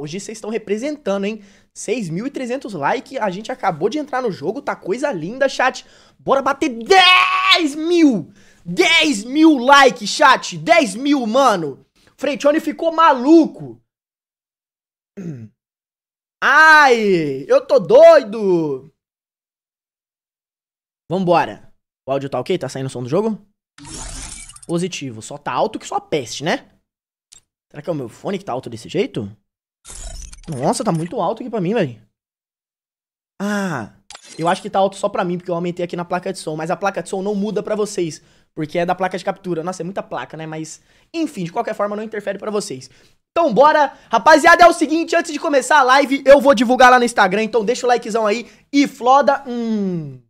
hoje vocês estão representando, hein? 6.300 likes, a gente acabou de entrar no jogo, tá coisa linda, chat. Bora bater 10 mil! 10 mil likes, chat! 10 mil, mano! Freichone ficou maluco! Ai, eu tô doido! Vambora. O áudio tá ok? Tá saindo o som do jogo? Positivo. Só tá alto que só peste, né? Será que é o meu fone que tá alto desse jeito? Nossa, tá muito alto aqui pra mim, velho. Ah, eu acho que tá alto só pra mim, porque eu aumentei aqui na placa de som. Mas a placa de som não muda pra vocês, porque é da placa de captura. Nossa, é muita placa, né? Mas, enfim, de qualquer forma, não interfere pra vocês. Então bora, rapaziada, é o seguinte, antes de começar a live, eu vou divulgar lá no Instagram, então deixa o likezão aí e floda, hum...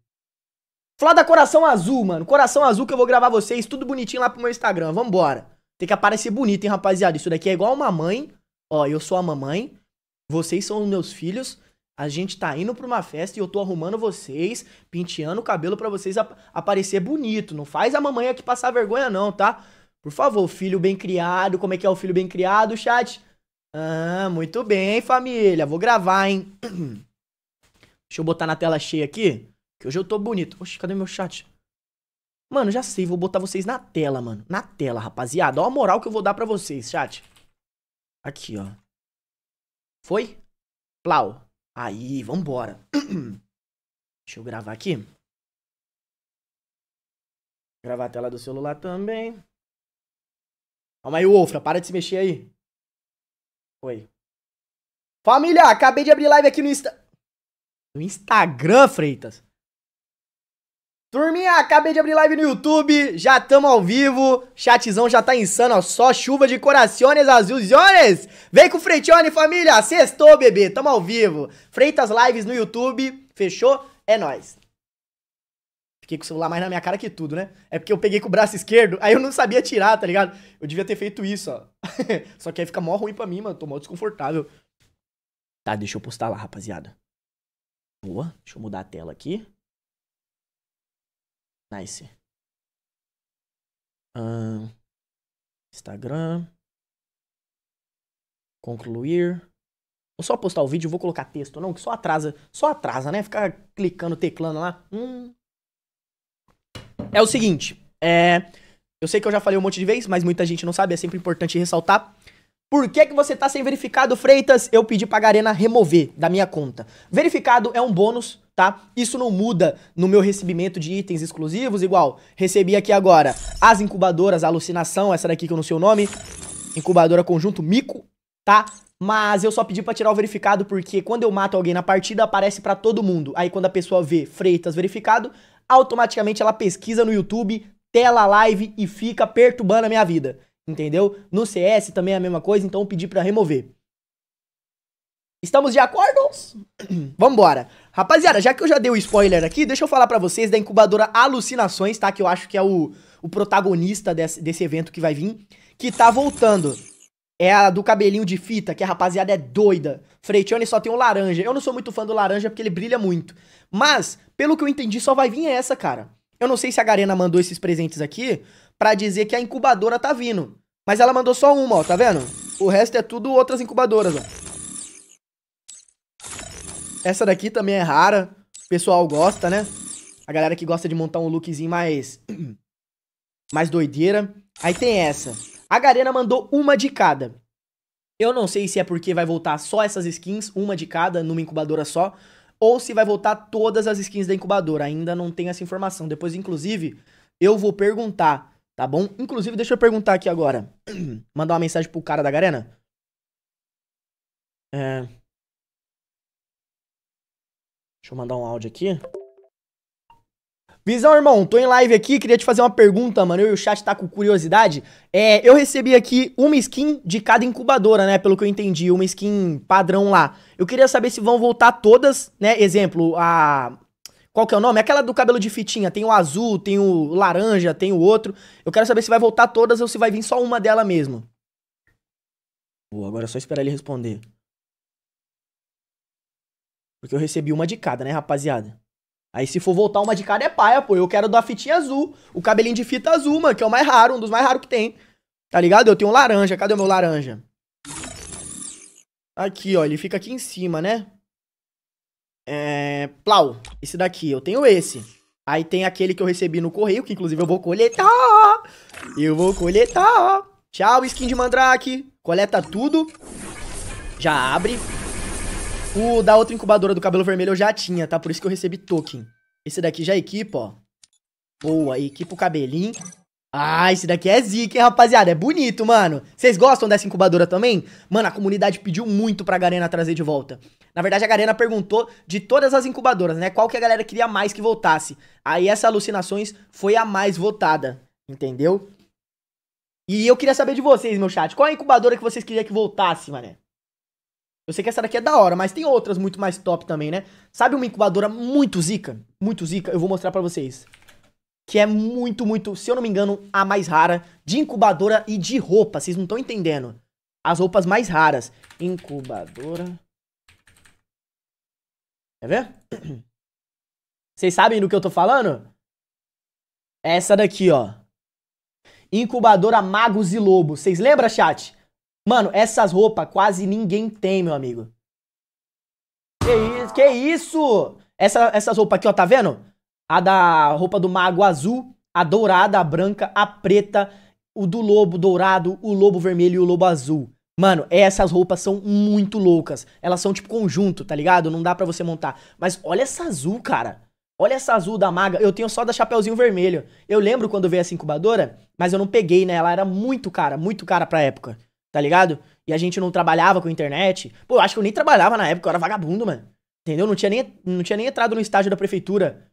Floda Coração Azul, mano, Coração Azul que eu vou gravar vocês, tudo bonitinho lá pro meu Instagram, vambora. Tem que aparecer bonito, hein, rapaziada, isso daqui é igual uma mãe, ó, eu sou a mamãe, vocês são os meus filhos, a gente tá indo pra uma festa e eu tô arrumando vocês, penteando o cabelo para vocês ap aparecer bonito. Não faz a mamãe aqui passar vergonha, não, tá? Por favor, filho bem criado. Como é que é o filho bem criado, chat? Ah, muito bem, família. Vou gravar, hein? Deixa eu botar na tela cheia aqui. Que hoje eu tô bonito. Oxe, cadê meu chat? Mano, já sei, vou botar vocês na tela, mano. Na tela, rapaziada. Ó a moral que eu vou dar pra vocês, chat. Aqui, ó. Foi? Plau. Aí, vambora. Deixa eu gravar aqui. Gravar a tela do celular também. Calma aí, Wolfra, para de se mexer aí. Foi. Família, acabei de abrir live aqui no Insta... No Instagram, Freitas. Turminha, acabei de abrir live no YouTube, já tamo ao vivo, chatzão já tá insano, ó, só chuva de corações azulzones. Vem com o Freitione, família, sextou, bebê, tamo ao vivo. Freitas lives no YouTube, fechou? É nóis. Fiquei com o celular mais na minha cara que tudo, né? É porque eu peguei com o braço esquerdo, aí eu não sabia tirar, tá ligado? Eu devia ter feito isso, ó. só que aí fica mó ruim pra mim, mano, tô mó desconfortável. Tá, deixa eu postar lá, rapaziada. Boa, deixa eu mudar a tela aqui. Nice. Instagram. Concluir. Vou só postar o vídeo, vou colocar texto, não, que só atrasa, só atrasa, né? Ficar clicando, teclando lá. Hum. É o seguinte, é, eu sei que eu já falei um monte de vezes, mas muita gente não sabe, é sempre importante ressaltar. Por que, que você tá sem verificado, Freitas? Eu pedi pra Garena remover da minha conta. Verificado é um bônus tá? Isso não muda no meu recebimento de itens exclusivos, igual recebi aqui agora as incubadoras, a alucinação, essa daqui que eu não sei o nome, incubadora conjunto mico, tá? Mas eu só pedi para tirar o verificado porque quando eu mato alguém na partida aparece para todo mundo. Aí quando a pessoa vê Freitas verificado, automaticamente ela pesquisa no YouTube, tela live e fica perturbando a minha vida, entendeu? No CS também é a mesma coisa, então eu pedi para remover. Estamos de acordo? Vambora. Rapaziada, já que eu já dei o spoiler aqui, deixa eu falar pra vocês da incubadora Alucinações, tá? Que eu acho que é o, o protagonista desse, desse evento que vai vir, que tá voltando. É a do cabelinho de fita, que a rapaziada é doida. Freitione só tem um laranja. Eu não sou muito fã do laranja porque ele brilha muito. Mas, pelo que eu entendi, só vai vir essa, cara. Eu não sei se a Garena mandou esses presentes aqui pra dizer que a incubadora tá vindo. Mas ela mandou só uma, ó, tá vendo? O resto é tudo outras incubadoras, ó. Essa daqui também é rara. O pessoal gosta, né? A galera que gosta de montar um lookzinho mais... mais doideira. Aí tem essa. A Garena mandou uma de cada. Eu não sei se é porque vai voltar só essas skins, uma de cada, numa incubadora só, ou se vai voltar todas as skins da incubadora. Ainda não tenho essa informação. Depois, inclusive, eu vou perguntar, tá bom? Inclusive, deixa eu perguntar aqui agora. Mandar uma mensagem pro cara da Garena. É... Deixa eu mandar um áudio aqui. Visão, irmão, tô em live aqui, queria te fazer uma pergunta, mano. Eu e o chat tá com curiosidade. É, eu recebi aqui uma skin de cada incubadora, né? Pelo que eu entendi, uma skin padrão lá. Eu queria saber se vão voltar todas, né? Exemplo, a. Qual que é o nome? Aquela do cabelo de fitinha. Tem o azul, tem o laranja, tem o outro. Eu quero saber se vai voltar todas ou se vai vir só uma dela mesmo. Boa, agora é só esperar ele responder. Porque eu recebi uma de cada, né, rapaziada? Aí se for voltar uma de cada é paia, pô. Eu quero da fitinha azul. O cabelinho de fita azul, mano, que é o mais raro, um dos mais raros que tem. Tá ligado? Eu tenho um laranja. Cadê o meu laranja? Aqui, ó. Ele fica aqui em cima, né? É... Plau. Esse daqui. Eu tenho esse. Aí tem aquele que eu recebi no correio, que inclusive eu vou coletar. Eu vou coletar. Tchau, skin de mandrake. Coleta tudo. Já abre. O da outra incubadora do cabelo vermelho eu já tinha, tá? Por isso que eu recebi token. Esse daqui já é equipa, ó. Boa, equipa o cabelinho. Ah, esse daqui é zica, hein, rapaziada? É bonito, mano. Vocês gostam dessa incubadora também? Mano, a comunidade pediu muito pra Garena trazer de volta. Na verdade, a Garena perguntou de todas as incubadoras, né? Qual que a galera queria mais que voltasse. Aí essa Alucinações foi a mais votada, entendeu? E eu queria saber de vocês, meu chat. Qual a incubadora que vocês queriam que voltasse, mané? Eu sei que essa daqui é da hora, mas tem outras muito mais top também, né? Sabe uma incubadora muito zica? Muito zica, eu vou mostrar para vocês. Que é muito, muito, se eu não me engano, a mais rara de incubadora e de roupa. Vocês não estão entendendo. As roupas mais raras. Incubadora. Quer ver? Vocês sabem do que eu tô falando? Essa daqui, ó. Incubadora Magos e Lobos. Vocês lembram, chat? Mano, essas roupas quase ninguém tem, meu amigo. Que isso? Que isso? Essa, essas roupas aqui, ó, tá vendo? A da roupa do mago azul, a dourada, a branca, a preta, o do lobo dourado, o lobo vermelho e o lobo azul. Mano, essas roupas são muito loucas. Elas são tipo conjunto, tá ligado? Não dá pra você montar. Mas olha essa azul, cara. Olha essa azul da maga. Eu tenho só da Chapeuzinho Vermelho. Eu lembro quando veio essa incubadora, mas eu não peguei, né? Ela era muito cara, muito cara pra época tá ligado? E a gente não trabalhava com internet. Pô, eu acho que eu nem trabalhava na época, eu era vagabundo, mano. Entendeu? Não tinha nem, não tinha nem entrado no estágio da prefeitura.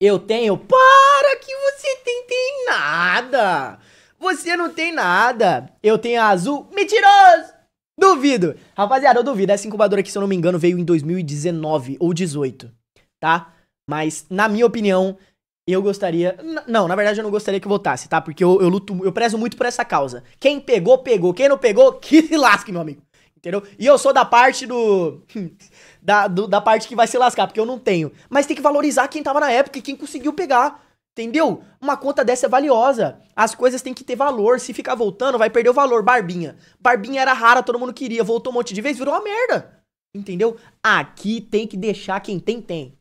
Eu tenho. Para que você tem, tem nada! Você não tem nada! Eu tenho a azul. Mentiroso! Duvido! Rapaziada, eu duvido. Essa incubadora aqui, se eu não me engano, veio em 2019 ou 18, tá? Mas, na minha opinião, eu gostaria. Não, na verdade eu não gostaria que votasse, tá? Porque eu, eu luto, eu prezo muito por essa causa. Quem pegou, pegou. Quem não pegou, que se lasque, meu amigo. Entendeu? E eu sou da parte do. da, do, da parte que vai se lascar, porque eu não tenho. Mas tem que valorizar quem tava na época e quem conseguiu pegar. Entendeu? Uma conta dessa é valiosa. As coisas têm que ter valor. Se ficar voltando, vai perder o valor. Barbinha. Barbinha era rara, todo mundo queria. Voltou um monte de vez, virou uma merda. Entendeu? Aqui tem que deixar quem tem, tem.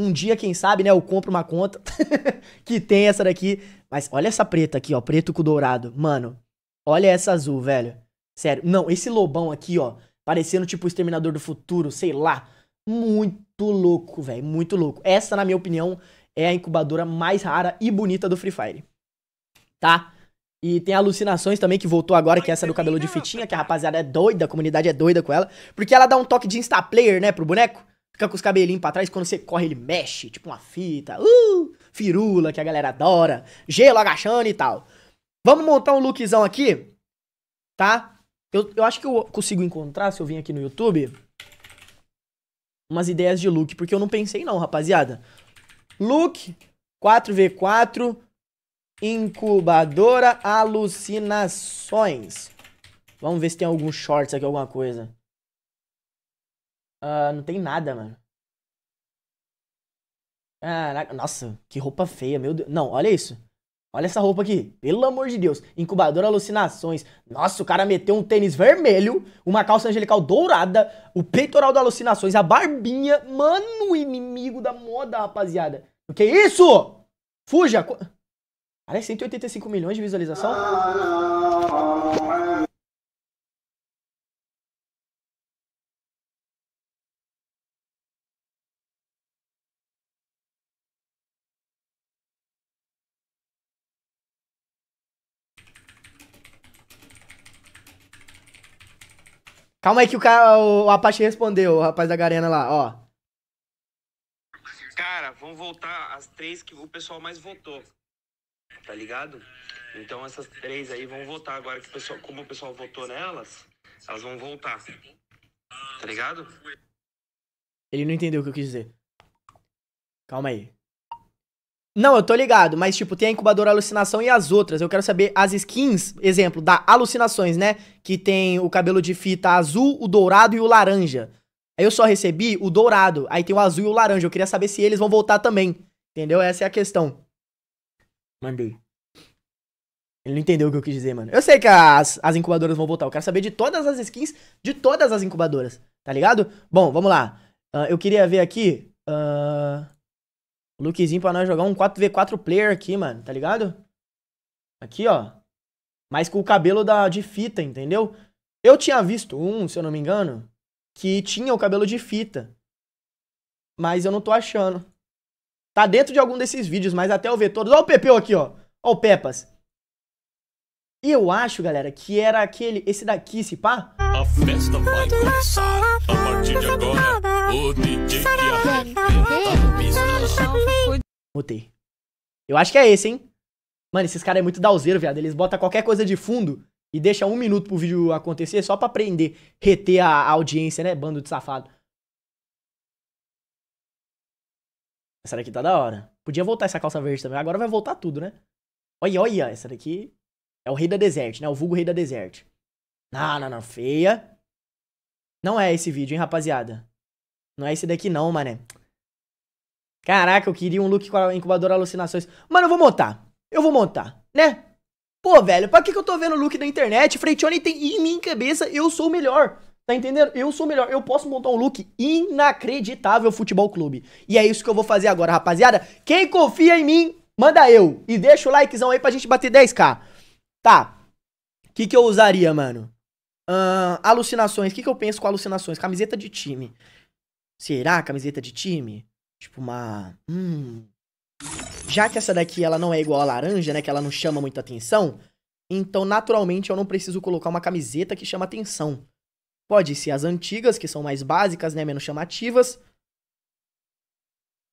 Um dia, quem sabe, né, eu compro uma conta que tem essa daqui. Mas olha essa preta aqui, ó, preto com dourado. Mano, olha essa azul, velho. Sério, não, esse lobão aqui, ó, parecendo tipo o Exterminador do Futuro, sei lá. Muito louco, velho, muito louco. Essa, na minha opinião, é a incubadora mais rara e bonita do Free Fire. Tá? E tem alucinações também que voltou agora, que é essa do cabelo de fitinha, que a rapaziada é doida, a comunidade é doida com ela. Porque ela dá um toque de insta player, né, pro boneco. Fica com os cabelinhos pra trás, quando você corre ele mexe, tipo uma fita, uh, firula que a galera adora, gelo agachando e tal. Vamos montar um lookzão aqui, tá? Eu, eu acho que eu consigo encontrar, se eu vim aqui no YouTube, umas ideias de look, porque eu não pensei não, rapaziada. Look 4v4 incubadora alucinações. Vamos ver se tem algum shorts aqui, alguma coisa. Uh, não tem nada, mano. Caraca, nossa, que roupa feia, meu Deus. Não, olha isso. Olha essa roupa aqui, pelo amor de Deus. Incubador alucinações. Nossa, o cara meteu um tênis vermelho, uma calça angelical dourada, o peitoral da alucinações, a barbinha. Mano, inimigo da moda, rapaziada. O que é isso? Fuja! Cara, 185 milhões de visualização? Ah, Calma aí que o cara, o Apache respondeu, o rapaz da Garena lá, ó. Cara, vão voltar as três que o pessoal mais votou. Tá ligado? Então essas três aí vão votar agora que o pessoal, como o pessoal votou nelas, elas vão voltar. Tá ligado? Ele não entendeu o que eu quis dizer. Calma aí. Não, eu tô ligado, mas tipo, tem a incubadora alucinação e as outras. Eu quero saber as skins, exemplo, da alucinações, né? Que tem o cabelo de fita azul, o dourado e o laranja. Aí eu só recebi o dourado, aí tem o azul e o laranja. Eu queria saber se eles vão voltar também. Entendeu? Essa é a questão. Mandei. Ele não entendeu o que eu quis dizer, mano. Eu sei que as, as incubadoras vão voltar. Eu quero saber de todas as skins de todas as incubadoras. Tá ligado? Bom, vamos lá. Uh, eu queria ver aqui. Uh lookzinho pra nós jogar um 4v4 player aqui, mano, tá ligado? Aqui, ó. Mas com o cabelo da, de fita, entendeu? Eu tinha visto um, se eu não me engano, que tinha o cabelo de fita. Mas eu não tô achando. Tá dentro de algum desses vídeos, mas até eu ver todos. Ó o Pepeu aqui, ó. Ó o Pepas. E eu acho, galera, que era aquele, esse daqui, se pá. A festa vai começar a partir de agora. Assim. Mutei. Eu acho que é esse, hein? Mano, esses caras é muito dalzeiro, viado. Eles botam qualquer coisa de fundo e deixa um minuto pro vídeo acontecer só pra prender, reter a, a audiência, né? Bando de safado. Essa daqui tá da hora. Podia voltar essa calça verde também. Agora vai voltar tudo, né? Olha, olha. Essa daqui é o rei da deserte, né? O vulgo rei da deserte. Não, não, não. Feia. Não é esse vídeo, hein, rapaziada? Não é esse daqui não, mané. Caraca, eu queria um look com a incubadora alucinações. Mano, eu vou montar. Eu vou montar, né? Pô, velho, pra que, que eu tô vendo look na internet? Freitione tem em mim cabeça, eu sou o melhor. Tá entendendo? Eu sou o melhor. Eu posso montar um look inacreditável futebol clube. E é isso que eu vou fazer agora, rapaziada. Quem confia em mim, manda eu. E deixa o likezão aí pra gente bater 10k. Tá. O que, que eu usaria, mano? Uh, alucinações. O que, que eu penso com alucinações? Camiseta de time. Será camiseta de time? Tipo uma... Hum... Já que essa daqui ela não é igual a laranja, né? Que ela não chama muita atenção. Então, naturalmente, eu não preciso colocar uma camiseta que chama atenção. Pode ser as antigas, que são mais básicas, né? Menos chamativas.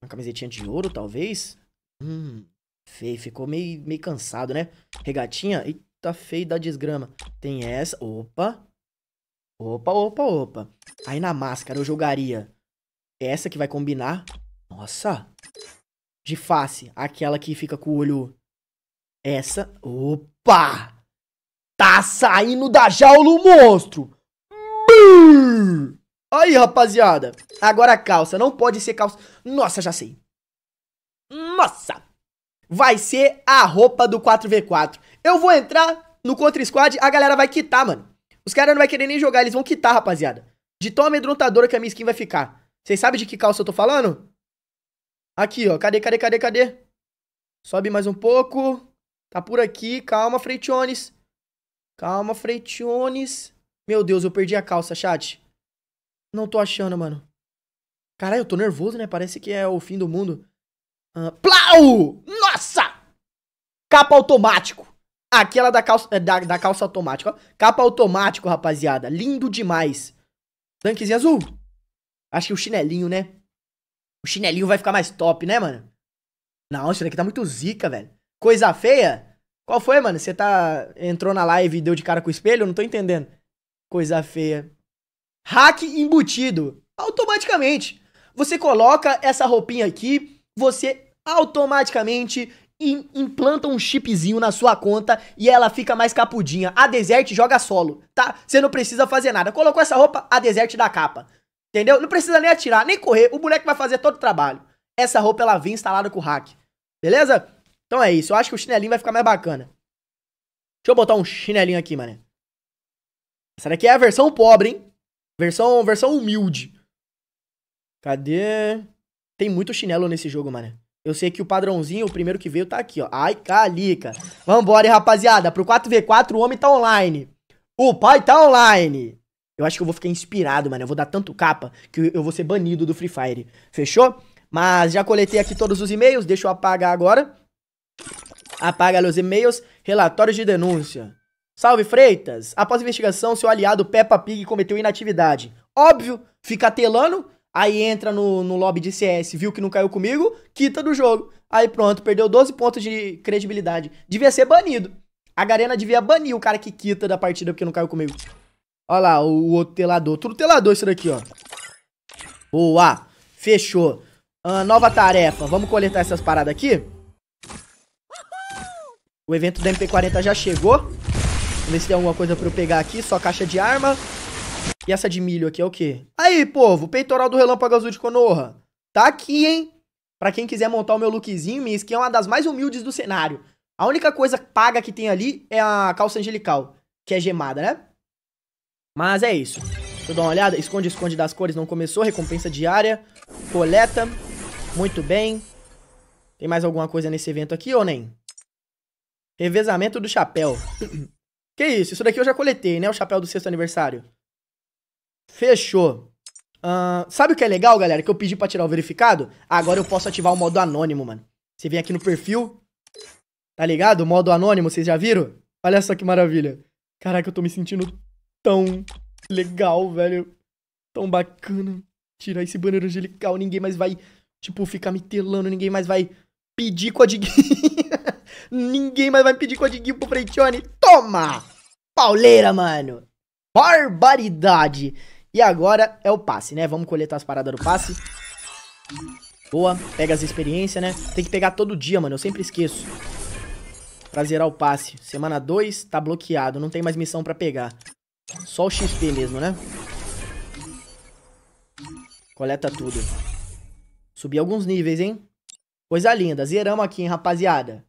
Uma camisetinha de ouro, talvez. Hum, feio. Ficou meio, meio cansado, né? Regatinha. Eita, feio da desgrama. Tem essa. Opa. Opa, opa, opa. Aí na máscara eu jogaria essa que vai combinar. Nossa! De face, aquela que fica com o olho. Essa. Opa! Tá saindo da jaula o monstro! Brrr! Aí, rapaziada. Agora a calça. Não pode ser calça. Nossa, já sei. Nossa! Vai ser a roupa do 4v4. Eu vou entrar no Contra Squad, a galera vai quitar, mano. Os caras não vai querer nem jogar, eles vão quitar, rapaziada. De tão amedrontadora que a minha skin vai ficar. Vocês sabem de que calça eu tô falando? Aqui, ó. Cadê, cadê, cadê, cadê? Sobe mais um pouco. Tá por aqui. Calma, Freitiones. Calma, Freitiones. Meu Deus, eu perdi a calça, chat. Não tô achando, mano. Caralho, eu tô nervoso, né? Parece que é o fim do mundo. Uh, plau! Nossa! Capa automático. Aquela da calça, é, da, da calça automática. Ó. Capa automático, rapaziada. Lindo demais. Tanquezinho azul. Acho que o chinelinho, né? O chinelinho vai ficar mais top, né, mano? Não, isso daqui tá muito zica, velho. Coisa feia? Qual foi, mano? Você tá. Entrou na live e deu de cara com o espelho? Eu não tô entendendo. Coisa feia. Hack embutido. Automaticamente. Você coloca essa roupinha aqui, você automaticamente implanta um chipzinho na sua conta e ela fica mais capudinha. A Desert joga solo, tá? Você não precisa fazer nada. Colocou essa roupa, a Desert dá capa. Entendeu? Não precisa nem atirar, nem correr. O boneco vai fazer todo o trabalho. Essa roupa ela vem instalada com o hack. Beleza? Então é isso. Eu acho que o chinelinho vai ficar mais bacana. Deixa eu botar um chinelinho aqui, mano. Essa daqui é a versão pobre, hein? Versão, versão humilde. Cadê? Tem muito chinelo nesse jogo, mano. Eu sei que o padrãozinho, o primeiro que veio, tá aqui, ó. Ai, calica. Vambora, hein, rapaziada. Pro 4v4 o homem tá online. O pai tá online. Eu acho que eu vou ficar inspirado, mano. Eu vou dar tanto capa que eu vou ser banido do Free Fire. Fechou? Mas já coletei aqui todos os e-mails. Deixa eu apagar agora. Apaga os e-mails. Relatórios de denúncia. Salve, Freitas. Após investigação, seu aliado Peppa Pig cometeu inatividade. Óbvio, fica telando. Aí entra no, no lobby de CS, viu que não caiu comigo, quita do jogo. Aí pronto, perdeu 12 pontos de credibilidade. Devia ser banido. A Garena devia banir o cara que quita da partida porque não caiu comigo. Olha lá, o outro telador. Tudo telador isso daqui, ó. Boa. Fechou. Ah, nova tarefa. Vamos coletar essas paradas aqui? O evento da MP40 já chegou. Vamos ver se tem alguma coisa pra eu pegar aqui. Só caixa de arma. E essa de milho aqui é o quê? Aí, povo. Peitoral do Relâmpago Azul de Konoha. Tá aqui, hein? Pra quem quiser montar o meu lookzinho, minha skin é uma das mais humildes do cenário. A única coisa paga que tem ali é a calça angelical, que é gemada, né? Mas é isso. Deixa eu dar uma olhada. Esconde, esconde das cores. Não começou. Recompensa diária. Coleta. Muito bem. Tem mais alguma coisa nesse evento aqui ou nem? Revezamento do chapéu. que isso? Isso daqui eu já coletei, né? O chapéu do sexto aniversário. Fechou. Uh, sabe o que é legal, galera? Que eu pedi pra tirar o verificado? Agora eu posso ativar o modo anônimo, mano. Você vem aqui no perfil. Tá ligado? O modo anônimo, vocês já viram? Olha só que maravilha. Caraca, eu tô me sentindo tão legal, velho. Tão bacana. Tirar esse banner angelical, ninguém mais vai, tipo, ficar me telando, ninguém mais vai pedir com a ninguém mais vai pedir com a Diguinho pro Freitione. Toma! Pauleira, mano! Barbaridade! E agora é o passe, né? Vamos coletar as paradas do passe. Boa, pega as experiências, né? Tem que pegar todo dia, mano, eu sempre esqueço. Pra zerar o passe. Semana 2, tá bloqueado, não tem mais missão pra pegar. Só o XP mesmo, né? Coleta tudo. Subi alguns níveis, hein? Coisa linda. Zeramos aqui, hein, rapaziada.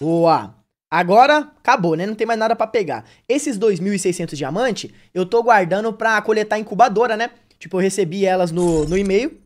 Boa. Agora, acabou, né? Não tem mais nada pra pegar. Esses 2.600 diamante, eu tô guardando pra coletar incubadora, né? Tipo, eu recebi elas no, no e-mail.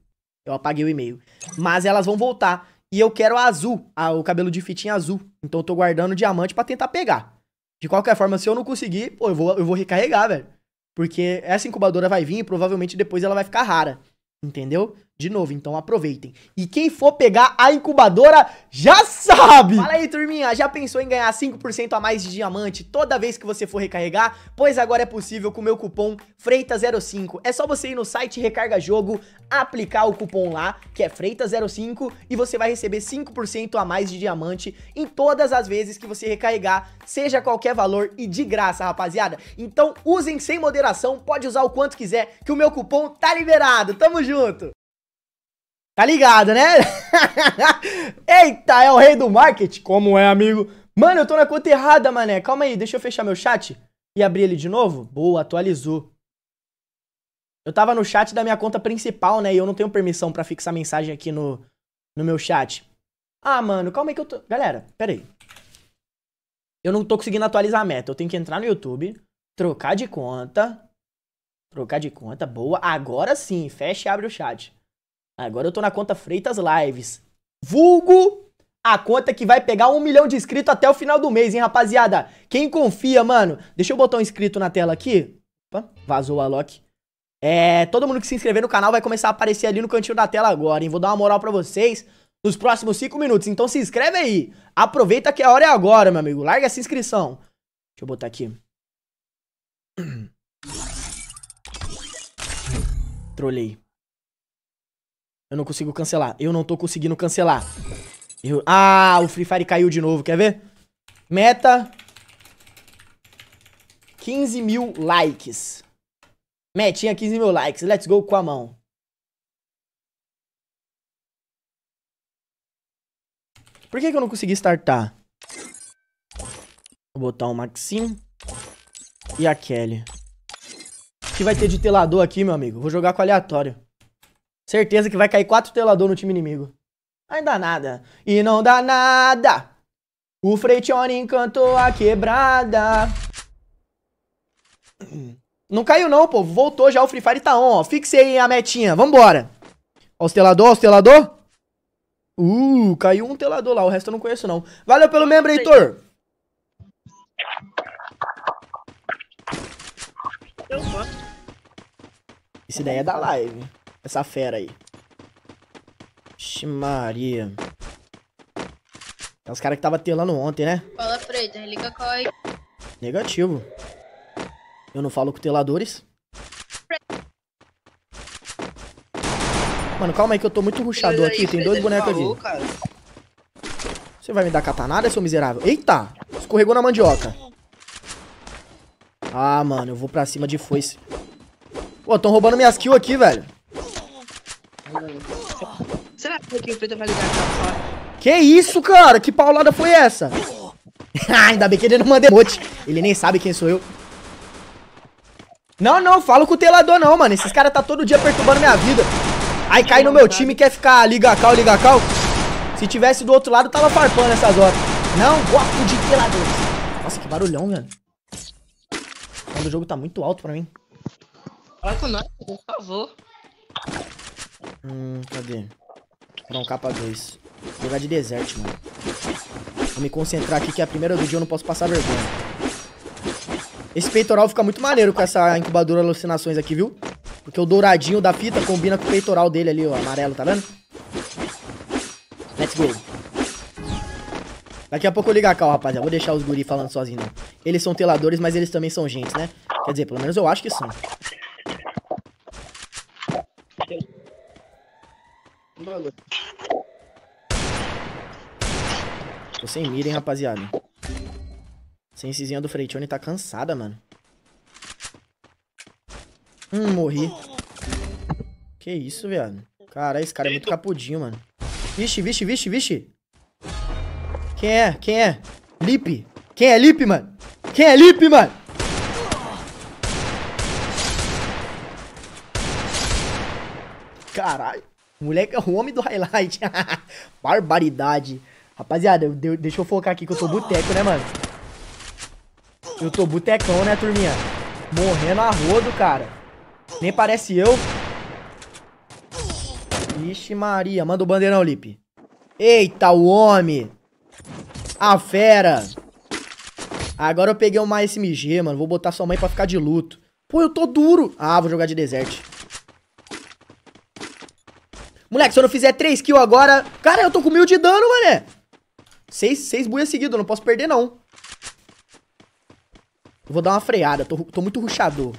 Eu apaguei o e-mail. Mas elas vão voltar. E eu quero a azul, a, o cabelo de fitinha azul. Então eu tô guardando diamante pra tentar pegar. De qualquer forma, se eu não conseguir, pô, eu vou, eu vou recarregar, velho. Porque essa incubadora vai vir e provavelmente depois ela vai ficar rara. Entendeu? De novo, então aproveitem. E quem for pegar a incubadora já sabe! Fala aí, turminha, já pensou em ganhar 5% a mais de diamante toda vez que você for recarregar? Pois agora é possível com o meu cupom Freita05. É só você ir no site Recarga Jogo, aplicar o cupom lá, que é Freita05, e você vai receber 5% a mais de diamante em todas as vezes que você recarregar, seja qualquer valor e de graça, rapaziada. Então usem sem moderação, pode usar o quanto quiser, que o meu cupom tá liberado. Tamo junto! Tá ligado, né? Eita, é o rei do marketing? Como é, amigo? Mano, eu tô na conta errada, mané. Calma aí, deixa eu fechar meu chat e abrir ele de novo. Boa, atualizou. Eu tava no chat da minha conta principal, né? E eu não tenho permissão para fixar mensagem aqui no, no meu chat. Ah, mano, calma aí que eu tô... Galera, pera aí. Eu não tô conseguindo atualizar a meta. Eu tenho que entrar no YouTube, trocar de conta... Trocar de conta, boa. Agora sim, fecha e abre o chat. Agora eu tô na conta Freitas Lives. Vulgo a conta que vai pegar um milhão de inscritos até o final do mês, hein, rapaziada? Quem confia, mano? Deixa eu botar um inscrito na tela aqui. Opa, vazou a Loki. É, todo mundo que se inscrever no canal vai começar a aparecer ali no cantinho da tela agora, hein? Vou dar uma moral pra vocês nos próximos cinco minutos. Então se inscreve aí. Aproveita que a hora é agora, meu amigo. Larga essa inscrição. Deixa eu botar aqui. Trolei. Eu não consigo cancelar. Eu não tô conseguindo cancelar. Eu... Ah, o Free Fire caiu de novo. Quer ver? Meta. 15 mil likes. Metinha 15 mil likes. Let's go com a mão. Por que, que eu não consegui startar? Vou botar o um Maxim e a Kelly. O Que vai ter de telador aqui, meu amigo. Vou jogar com aleatório. Certeza que vai cair quatro telador no time inimigo. Ainda nada. E não dá nada. O Freition encantou a quebrada. Não caiu não, pô. Voltou já, o Free Fire tá on, ó. Fixei a metinha, vambora. Ó, o telador, os telador. Uh, caiu um telador lá, o resto eu não conheço não. Valeu pelo membro, Heitor. Esse daí é da live. Essa fera aí. Vixe Maria. É os caras que tava telando ontem, né? Fala, liga é Negativo. Eu não falo com teladores. Mano, calma aí que eu tô muito ruxador aqui. Tem dois bonecos aqui. Você vai me dar catanada, seu miserável? Eita! Escorregou na mandioca. Ah, mano, eu vou pra cima de foice. Pô, tão roubando minhas kills aqui, velho mano. Será que o preta vai ligar aqui Que isso, cara? Que paulada foi essa? Ah, ainda bem que ele não manda emote. Ele nem sabe quem sou eu. Não, não, falo com o telador não, mano. Esses caras tá todo dia perturbando minha vida. Aí cai no meu time e quer ficar liga cal, liga cal. Se tivesse do outro lado, tava farpando essas horas. Não gosto de teladores. Nossa, que barulhão, velho. O jogo tá muito alto pra mim. Fala com nós, por favor. Hum, cadê? Não, capa 2. Lugar de deserto, mano. Vou me concentrar aqui que é a primeira do dia eu não posso passar vergonha. Esse peitoral fica muito maneiro com essa incubadora alucinações aqui, viu? Porque o douradinho da fita combina com o peitoral dele ali, ó. Amarelo, tá vendo? Let's go. Daqui a pouco eu ligo a cal, rapaziada. Vou deixar os guri falando sozinho, não. Né? Eles são teladores, mas eles também são gente, né? Quer dizer, pelo menos eu acho que são. Mano. Tô sem mira, hein, rapaziada. Sensezinha do Freitione tá cansada, mano. Hum, morri. Que isso, viado. Caralho, esse cara é muito capudinho, mano. Vixe, vixe, vixe, vixe. Quem é? Quem é? Lip? Quem é Lip, mano? Quem é Lip, mano? Caralho moleque é o homem do highlight. Barbaridade. Rapaziada, eu, deixa eu focar aqui que eu tô boteco, né, mano? Eu tô botecão, né, turminha? Morrendo a rodo, cara. Nem parece eu. Ixi Maria, manda o bandeirão, Lipe. Eita, o homem. A fera. Agora eu peguei uma SMG, mano. Vou botar sua mãe pra ficar de luto. Pô, eu tô duro. Ah, vou jogar de deserto. Moleque, se eu não fizer 3 kills agora... Cara, eu tô com mil de dano, mané. 6, 6 buias seguidas, não posso perder, não. Eu vou dar uma freada, tô, tô muito ruxador.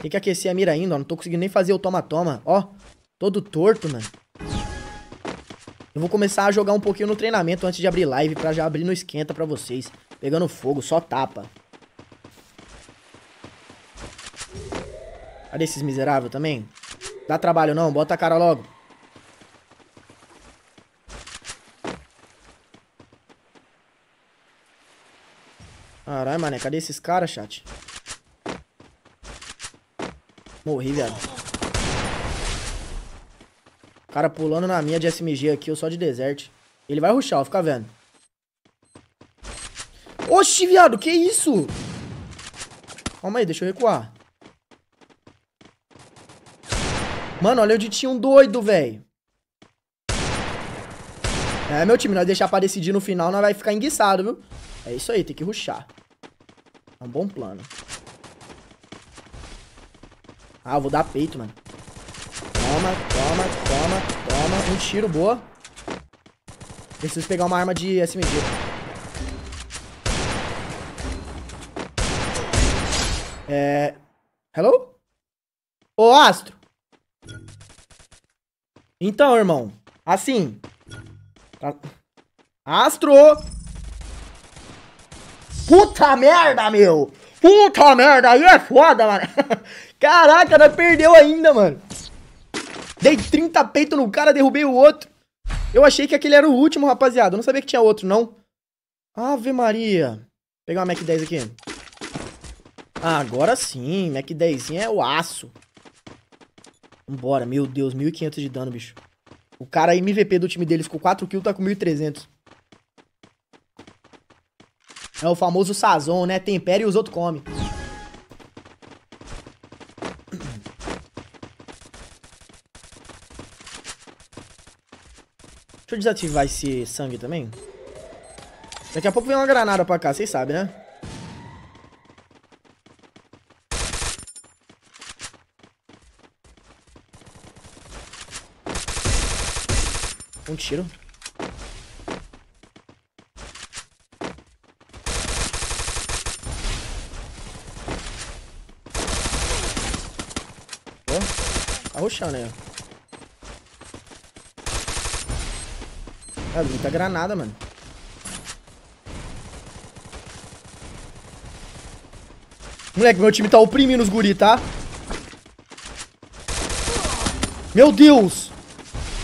Tem que aquecer a mira ainda, ó. Não tô conseguindo nem fazer o toma-toma. Ó, todo torto, mano. Eu vou começar a jogar um pouquinho no treinamento antes de abrir live, pra já abrir no esquenta pra vocês. Pegando fogo, só tapa. Cadê esses miseráveis também? Dá trabalho não, bota a cara logo. Caralho, mané, cadê esses caras, chat? Morri, viado. Cara pulando na minha de SMG aqui, eu só de deserto. Ele vai ruxar, ó, fica vendo. Oxi, viado, que isso? Calma aí, deixa eu recuar. Mano, olha o tinha um doido, velho. É, meu time, nós deixar pra decidir no final, nós vai ficar enguiçado, viu? É isso aí, tem que ruxar. É um bom plano. Ah, eu vou dar peito, mano. Toma, toma, toma, toma. Um tiro, boa. Preciso pegar uma arma de SMG. É... Hello? Ô, Astro! Então, irmão, assim... Astro! Puta merda, meu! Puta merda, aí é foda, mano! Caraca, nós perdeu ainda, mano! Dei 30 peito no cara, derrubei o outro. Eu achei que aquele era o último, rapaziada. Eu não sabia que tinha outro, não. Ave Maria. Vou pegar uma Mac 10 aqui. Ah, agora sim. Mac 10 é o aço. Vambora, meu Deus, 1500 de dano, bicho. O cara MVP do time dele ficou 4 kills, tá com 1300. É o famoso Sazon, né? Tempera e os outros comem. Deixa eu desativar esse sangue também. Daqui a pouco vem uma granada pra cá, vocês sabem, né? Um tiro. Ó, arrochar, né? É muita granada, mano. Moleque, meu time tá oprimindo os guri, tá? Meu Deus!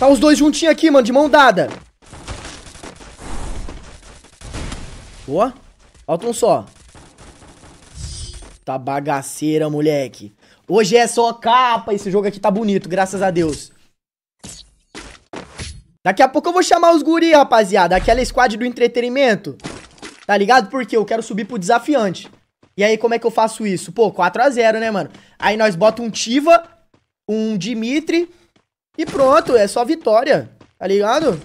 Tá os dois juntinhos aqui, mano, de mão dada. Boa. Faltam só. Tá bagaceira, moleque. Hoje é só capa. Esse jogo aqui tá bonito, graças a Deus. Daqui a pouco eu vou chamar os guri, rapaziada. Aquela squad do entretenimento. Tá ligado? Porque eu quero subir pro desafiante. E aí, como é que eu faço isso? Pô, 4x0, né, mano? Aí nós bota um Tiva, um Dimitri e pronto, é só vitória, tá ligado?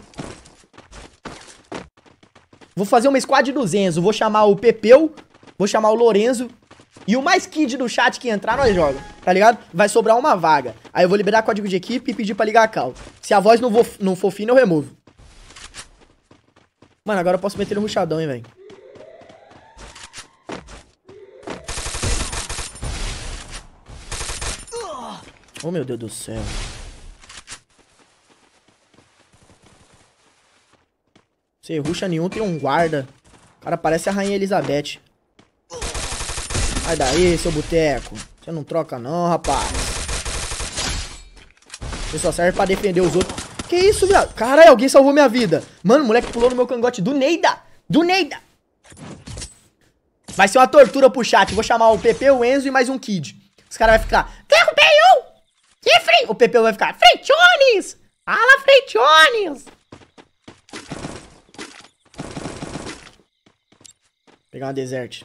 Vou fazer uma squad do Zenzo, vou chamar o Pepeu, vou chamar o Lorenzo e o mais kid do chat que entrar, nós joga, tá ligado? Vai sobrar uma vaga. Aí eu vou liberar código de equipe e pedir pra ligar a cal. Se a voz não, vou, não for fina, eu removo. Mano, agora eu posso meter no ruchadão, hein, velho. Oh, meu Deus do céu. Você ruxa nenhum, tem um guarda. O cara parece a Rainha Elizabeth. Sai daí, seu boteco. Você não troca não, rapaz. Você só serve pra defender os outros. Que isso, viado? Caralho, alguém salvou minha vida. Mano, o moleque pulou no meu cangote do Neida. Do Neida. Vai ser uma tortura pro chat. Vou chamar o PP, o Enzo e mais um Kid. Os caras vão ficar... Derrubei um! E frente... O PP vai ficar... Freitones! Fala, Freitones! Pegar uma desert.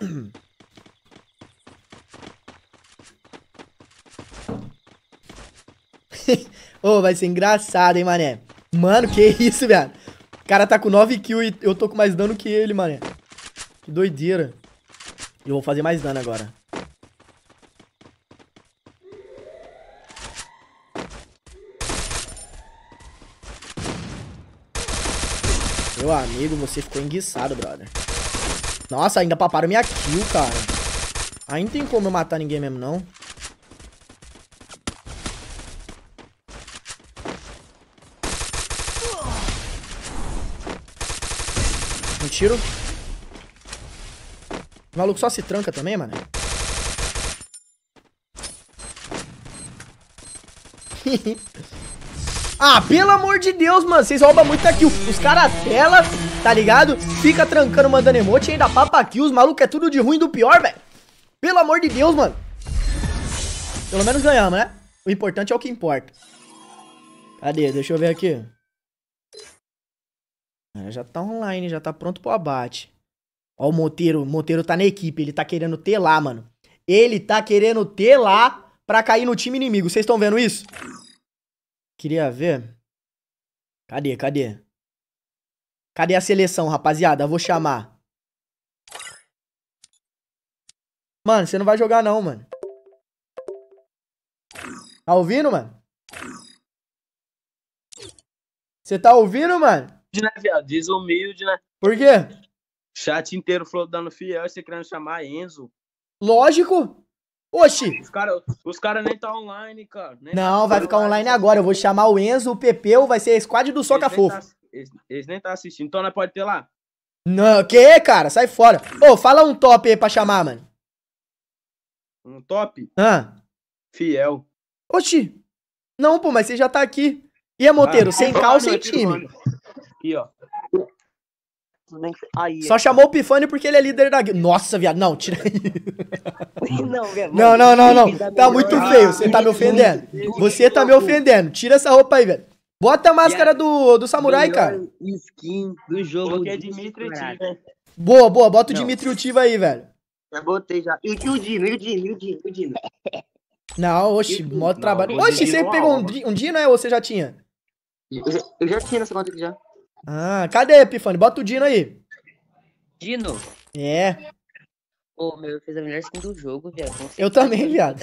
Ô, oh, vai ser engraçado, hein, mané. Mano, que isso, velho. O cara tá com 9 kills e eu tô com mais dano que ele, mané. Que doideira. Eu vou fazer mais dano agora. Meu amigo, você ficou enguiçado, brother. Nossa, ainda paparam minha kill, cara. Ainda tem como eu matar ninguém mesmo, não. Um tiro. O maluco só se tranca também, mano. Ah, pelo amor de Deus, mano. Vocês roubam muita kill. Os caras tela, tá ligado? Fica trancando, mandando emote. Ainda papa kill. Os malucos é tudo de ruim do pior, velho. Pelo amor de Deus, mano. Pelo menos ganhamos, né? O importante é o que importa. Cadê? Deixa eu ver aqui. Já tá online, já tá pronto pro abate. Ó o Monteiro. O Monteiro tá na equipe. Ele tá querendo ter lá, mano. Ele tá querendo ter lá pra cair no time inimigo. Vocês estão vendo isso? Queria ver. Cadê, cadê? Cadê a seleção, rapaziada? Eu vou chamar. Mano, você não vai jogar não, mano. Tá ouvindo, mano? Você tá ouvindo, mano? Né, viado? Desumilde, né? Por quê? Chat inteiro flodando fiel, você querendo chamar Enzo. Lógico. Oxi! Os caras os cara nem tá online, cara. Nem não, tá vai ficar online, agora. Eu vou chamar o Enzo, o Pepeu, vai ser a squad do Soca eles Fofo. Nem tá, eles, eles, nem tá assistindo, então nós né, pode ter lá. Não, que, cara? Sai fora. Ô, oh, fala um top aí pra chamar, mano. Um top? Hã? Fiel. Oxi! Não, pô, mas você já tá aqui. E é Monteiro, ah, sem calça e time. Aqui, ó nem... aí, Só é. chamou o Pifânio porque ele é líder da guilda. Nossa, viado, não, tira aí. não, viado, não, não, não, não. Tá muito ah, feio, você tá me ofendendo. Você tá me ofendendo. Tira essa roupa aí, velho. Bota a máscara é do, do samurai, cara. skin do jogo. que é Dimitri Tiva. Boa, boa, bota o Dimitri Tiva aí, velho. Já botei já. E o Dino, e o Dino, e o Dino, e o Dino. Não, oxi, modo trabalho. Oxi, você é pegou um, um Dino, é? Ou você já tinha? Eu já tinha nessa conta aqui já. Ah, cadê, Epifânio? Bota o Dino aí. Dino? É. Pô, meu, eu fiz a melhor skin do jogo, viado. Eu também, viado.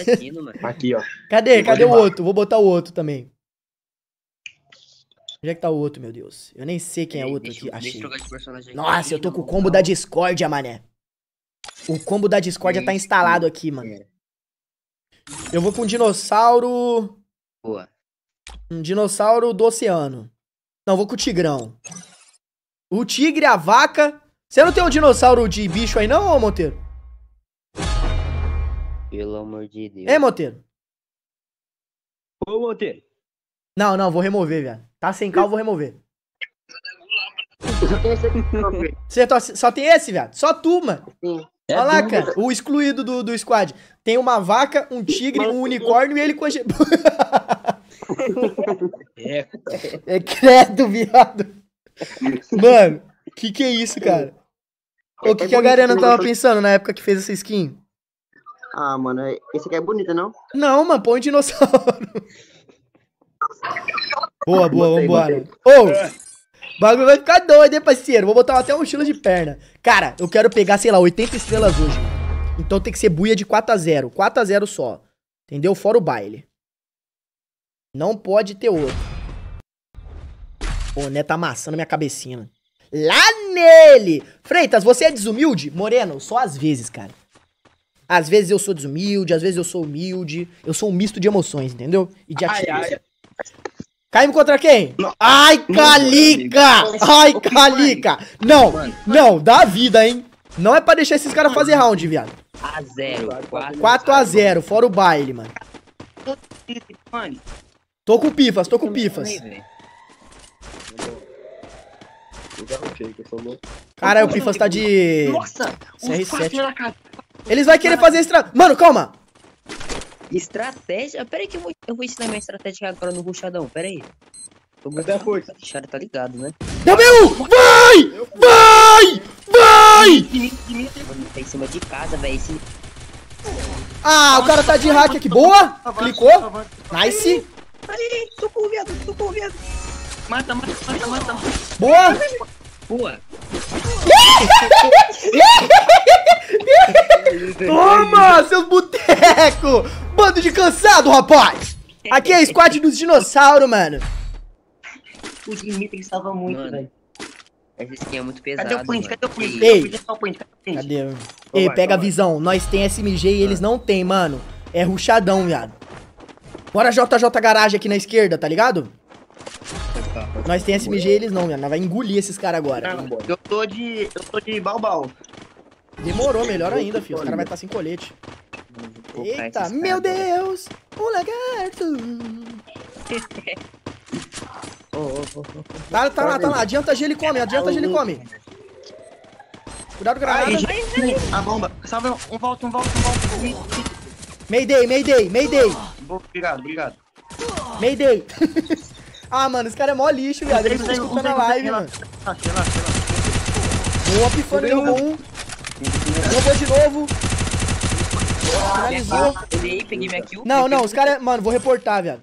Aqui, ó. Cadê? Eu cadê o demais. outro? Vou botar o outro também. Onde é que tá o outro, meu Deus? Eu nem sei quem é o outro aqui. Achei. Nossa, eu tô com o combo da Discordia, mané. O combo da Discordia tá instalado aqui, mano. Eu vou com um dinossauro... Boa. Um dinossauro do oceano. Não, vou com o tigrão. O tigre, a vaca. Você não tem um dinossauro de bicho aí não, Monteiro? Pelo amor de Deus. É, Monteiro? Ô, Monteiro. Não, não, vou remover, velho. Tá sem cal, vou remover. Só tem esse aqui, só tem esse, velho? Só tu, mano. Sim. É Olha lá, cara, o excluído do, do squad. Tem uma vaca, um tigre, um unicórnio e ele com a... é, é credo, viado. Mano, que que é isso, cara? O que, que a Garena tava pensando na época que fez essa skin? Ah, mano, esse aqui é bonito, não? Não, mano, põe um dinossauro. boa, boa, vambora. Ô! Oh! bagulho vai ficar doido, hein, parceiro? Vou botar até um mochila de perna. Cara, eu quero pegar, sei lá, 80 estrelas hoje, Então tem que ser buia de 4x0. 4x0 só. Entendeu? Fora o baile. Não pode ter outro. O Né tá amassando minha cabecinha, Lá nele! Freitas, você é desumilde? Moreno, só às vezes, cara. Às vezes eu sou desumilde, às vezes eu sou humilde. Eu sou um misto de emoções, entendeu? E de ai, Ai. Caímos contra quem? Ai, Calica! Ai, Calica! Não, não, dá vida, hein? Não é pra deixar esses caras fazer round, viado. A 0 4x0, fora o baile, mano. Tô com pifas, tô com pifas. Caralho, o Pifas tá de... Nossa! CR7. Eles vão querer fazer estrada. Mano, calma! Estratégia? Peraí que eu vou, eu vou ensinar minha estratégia agora no ruxadão, peraí. Tô Cadê a força? O tá ligado, né? meu Vai! vai! Vai! Tá em cima de casa, velho. Esse... Ah, o cara tá de hack aqui. Boa! Clicou. Nice. Aí, socorro, viado. Socorro, viado. Mata, mata, mata, mata. Boa! Boa. Toma, seus botecos! bando de cansado, rapaz! Aqui é a squad dos dinossauros, mano. Os limites salvam muito, velho. Essa skin é muito pesada. Cadê o print? Cadê o print? Ei, cadê o print? Cadê? Ei, pega a visão. Nós tem SMG e eles não tem, mano. É ruchadão, viado. Bora JJ garagem aqui na esquerda, tá ligado? Nós tem SMG e eles não, viado. Nós vai engolir esses caras agora. eu tô de. eu tô de balbal. Demorou, melhor ainda, filho. Os caras vão estar tá sem colete. Eita, meu Deus! O lagarto! Tá, tá lá, tá lá. Adianta G, ele come. Tá adianta G, ele come. Cuidado, granada. A bomba. Salve um. Volta, um volta, um volta. Mayday, Mayday, Mayday. Obrigado, obrigado. Mayday. ah, mano, esse cara é mó lixo, viado. Ele tá escutando a live, mano. Relaxa, relaxa, relaxa. Boa, pifone derrubou um. Roubou de novo. Finalizou. Peguei, minha kill. Não, não, os caras. Mano, vou reportar, viado.